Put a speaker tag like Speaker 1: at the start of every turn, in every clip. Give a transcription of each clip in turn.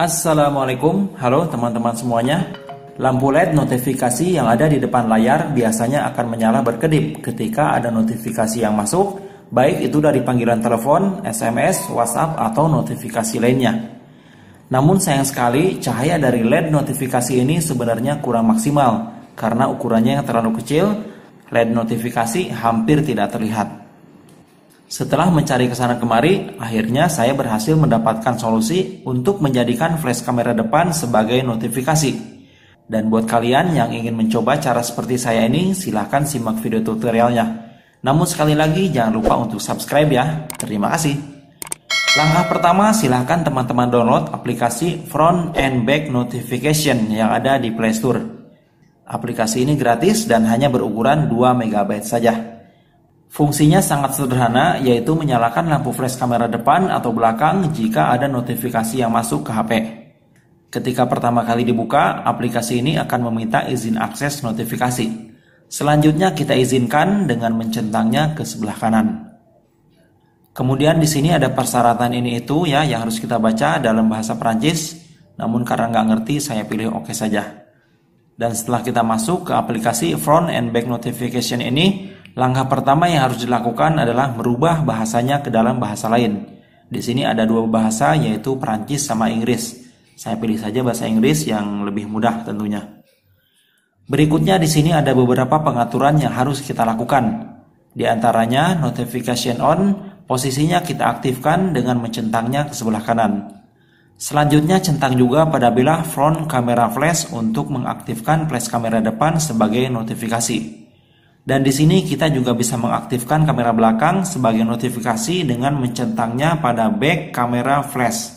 Speaker 1: Assalamualaikum, halo teman-teman semuanya. Lampu LED notifikasi yang ada di depan layar biasanya akan menyala berkedip ketika ada notifikasi yang masuk, baik itu dari panggilan telepon, SMS, WhatsApp, atau notifikasi lainnya. Namun sayang sekali, cahaya dari LED notifikasi ini sebenarnya kurang maksimal karena ukurannya yang terlalu kecil, LED notifikasi hampir tidak terlihat. Setelah mencari kesana kemari, akhirnya saya berhasil mendapatkan solusi untuk menjadikan flash kamera depan sebagai notifikasi. Dan buat kalian yang ingin mencoba cara seperti saya ini, silahkan simak video tutorialnya. Namun sekali lagi jangan lupa untuk subscribe ya. Terima kasih. Langkah pertama silahkan teman-teman download aplikasi Front and Back Notification yang ada di Play Store. Aplikasi ini gratis dan hanya berukuran 2 MB saja. Fungsinya sangat sederhana, yaitu menyalakan lampu flash kamera depan atau belakang jika ada notifikasi yang masuk ke HP. Ketika pertama kali dibuka, aplikasi ini akan meminta izin akses notifikasi. Selanjutnya kita izinkan dengan mencentangnya ke sebelah kanan. Kemudian di sini ada persyaratan ini itu ya yang harus kita baca dalam bahasa Perancis. Namun karena nggak ngerti, saya pilih OK saja. Dan setelah kita masuk ke aplikasi front and back notification ini, Langkah pertama yang harus dilakukan adalah merubah bahasanya ke dalam bahasa lain. Di sini ada dua bahasa yaitu Perancis sama Inggris. Saya pilih saja bahasa Inggris yang lebih mudah tentunya. Berikutnya di sini ada beberapa pengaturan yang harus kita lakukan. Di antaranya notification on, posisinya kita aktifkan dengan mencentangnya ke sebelah kanan. Selanjutnya centang juga pada bilah front kamera flash untuk mengaktifkan flash kamera depan sebagai notifikasi. Dan di sini kita juga bisa mengaktifkan kamera belakang sebagai notifikasi dengan mencentangnya pada back kamera flash.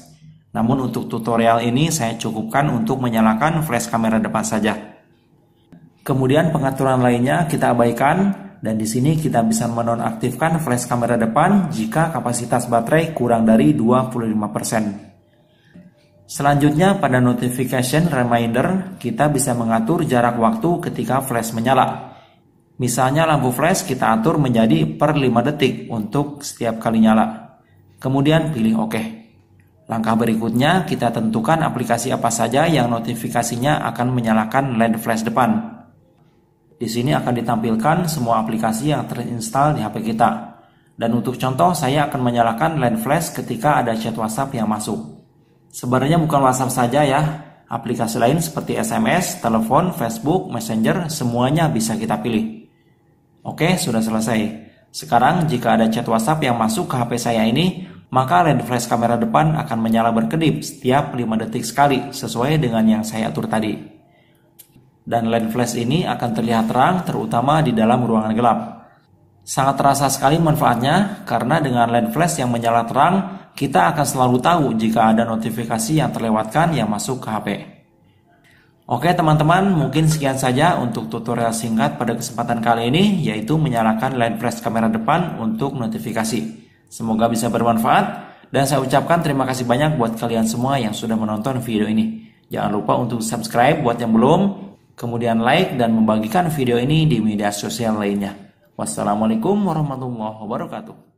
Speaker 1: Namun untuk tutorial ini saya cukupkan untuk menyalakan flash kamera depan saja. Kemudian pengaturan lainnya kita abaikan dan di sini kita bisa menonaktifkan flash kamera depan jika kapasitas baterai kurang dari 25%. Selanjutnya pada notification reminder kita bisa mengatur jarak waktu ketika flash menyala. Misalnya lampu flash kita atur menjadi per 5 detik untuk setiap kali nyala. Kemudian pilih OK. Langkah berikutnya kita tentukan aplikasi apa saja yang notifikasinya akan menyalakan LED flash depan. Di sini akan ditampilkan semua aplikasi yang terinstal di HP kita. Dan untuk contoh saya akan menyalakan LED flash ketika ada chat WhatsApp yang masuk. Sebenarnya bukan WhatsApp saja ya, aplikasi lain seperti SMS, telepon, Facebook, Messenger, semuanya bisa kita pilih. Oke, sudah selesai. Sekarang jika ada chat WhatsApp yang masuk ke HP saya ini, maka lens flash kamera depan akan menyala berkedip setiap 5 detik sekali sesuai dengan yang saya atur tadi. Dan lens flash ini akan terlihat terang terutama di dalam ruangan gelap. Sangat terasa sekali manfaatnya karena dengan lens flash yang menyala terang, kita akan selalu tahu jika ada notifikasi yang terlewatkan yang masuk ke HP. Oke teman-teman, mungkin sekian saja untuk tutorial singkat pada kesempatan kali ini, yaitu menyalakan line press kamera depan untuk notifikasi. Semoga bisa bermanfaat, dan saya ucapkan terima kasih banyak buat kalian semua yang sudah menonton video ini. Jangan lupa untuk subscribe buat yang belum, kemudian like dan membagikan video ini di media sosial lainnya. Wassalamualaikum warahmatullahi wabarakatuh.